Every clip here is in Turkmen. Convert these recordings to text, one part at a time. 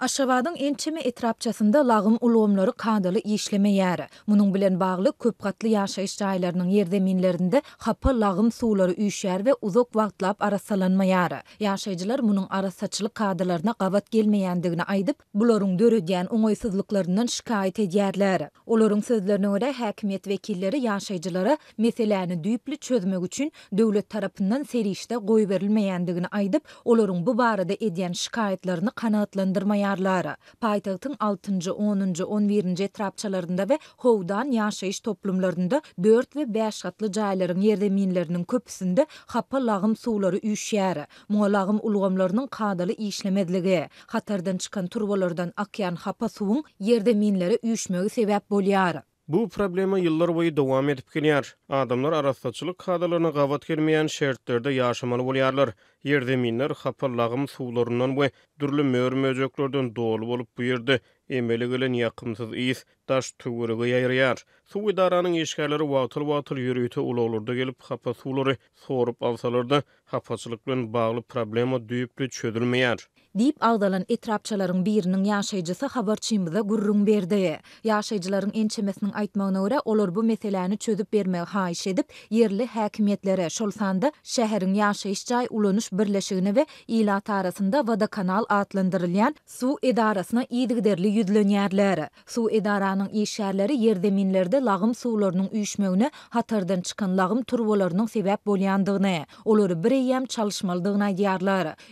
Aşabadın en çemi etrapçasında lağım uluğumları kadalı yeşleme yeri. Munun bilen bağlı köpkatlı yaşa işçaylarının yerde minlerinde hapa lağım suları üyşer ve uzok vaatlaap arasalanma yarı. Yaşaycılar munun ara kadalarına qavat gelmeyendigini aydıp, bulorun dörüdyen onaysızlıklarından şikayet ediyerler. Olorun sözlerine ora hekmiyet vekilleri yaşaycılara meselani düyüplü çözmek üçün dövlet tarafından seri işte goy verilmeyendigini aydip, olorun bu barada bu bu bu ýarlara, paýtagtyň 6-njy, 10-njy, 11-nji etrapçalaryndan we howdan ýaşaýyş toplumlarynda 4 we 5 gatly jaýlaryň ýerde minleriniň köpüsinde hapa suğları suwlary üýşýär. Molagym ulgamlarynyň gadaly işlemedligi, hatardan çykan turbolardan akýan hapa suwun ýerde minleri üýşmegi sebäp bolýar. Bu problema yıllar boyu dowam edip gelýär. Adamlar arassatçylyk kadrlaryna gabat gelmeýän şertlerde ýaşamaly bolýarlar. Yerde minler hapallagym suwlarynyň we dürli mörmejeklerden dolu olup bu ýerde emele gelen ýakymsyz iýis taş töwüri Su Suw idaranyň işgärleri wagtly-wagtly ýürüýte ulaglarda gelip hapa suwlary sorup alsalarda, da bağlı bilen bagly problema düýüpli çözülmeýär. dip agdalan etrapçalaryň biriniň ýaşajyjy sa gurrun berdi. Ýaşajylaryň ençemesiniň aýtmagyna görä, olar bu meseleleri çözüp bermegi haiş edip, yerli häkimetlere şol sanda şähäriň ýaşajyşçy ulanyş birleşigini we ilat arasinda wada kanal atlandyrylan su edarasyny iýdigderli ýetdiler. Suw edaranyň iş şärleri ýerde minlerde lağym suwlaryň uýşmegini, hatyrdan çykan lağym turbolaryň sebäp bolýandygyny, olary biri-äm çalışmaldygyna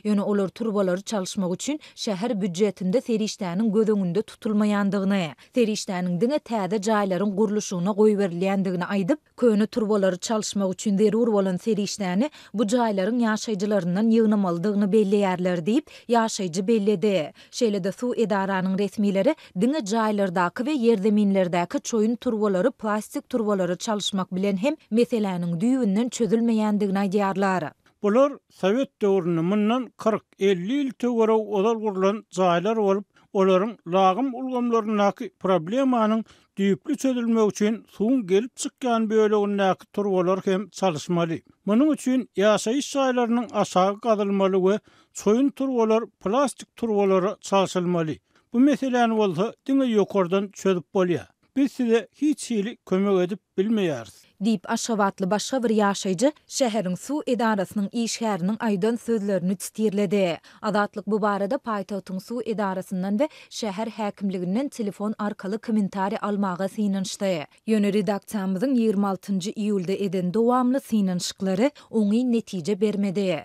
Ýöne olur turbolar çalış üçün şəhər üceət seriştənin gözününde tutulmayandığıaya. Seriştənin dünə tədə cayların guruuluşuna oy verileyendiği ab, köyünü turvaları çalışma üçün derurvaın serişləni, bu cayların yaşıcılarınınn yyığınammaldığını belli yerler deyip, yaşaıcı belli de. Şyle de su eddaranın resmlerere dünı cayları ve çoyun turvaları plastik turvaları çalışmak bilen hem meselənin düğüğünün çözülmeýändigini dna Bular Sovet döwründe mundan 40-50 ýyl töwereg ozal gurlan zaýlar bolup, olaryň lağım ulgamlarynyň problemanyň düýpli çözülmegi üçin suw gelip çykýan bölegindäki turwalar hem çalışmaly. Munyň üçin ýaşaýyş zaýlarynyň aşağı gadylmaly we çoýun turwalar plastik turwalara çalşylmaly. Bu meselelerin oldu, dünya yukarıdan çözüp bol ya. Biz size hiç iyilik kömü edip bilmeyeriz. Dip aşavatlı başa bir yaşaycı şəhərin su edarasının iyi şəhərinin aydan sözlərini tistirlədi. bu barada paytotun su edarasyndan və şəhər häkimliginden telefon arkalı komentari almağa sinanşdı. Ýöne redaktiyamızın 26. iýulda edin dowamly sinanşıqları onu neticə bermedi.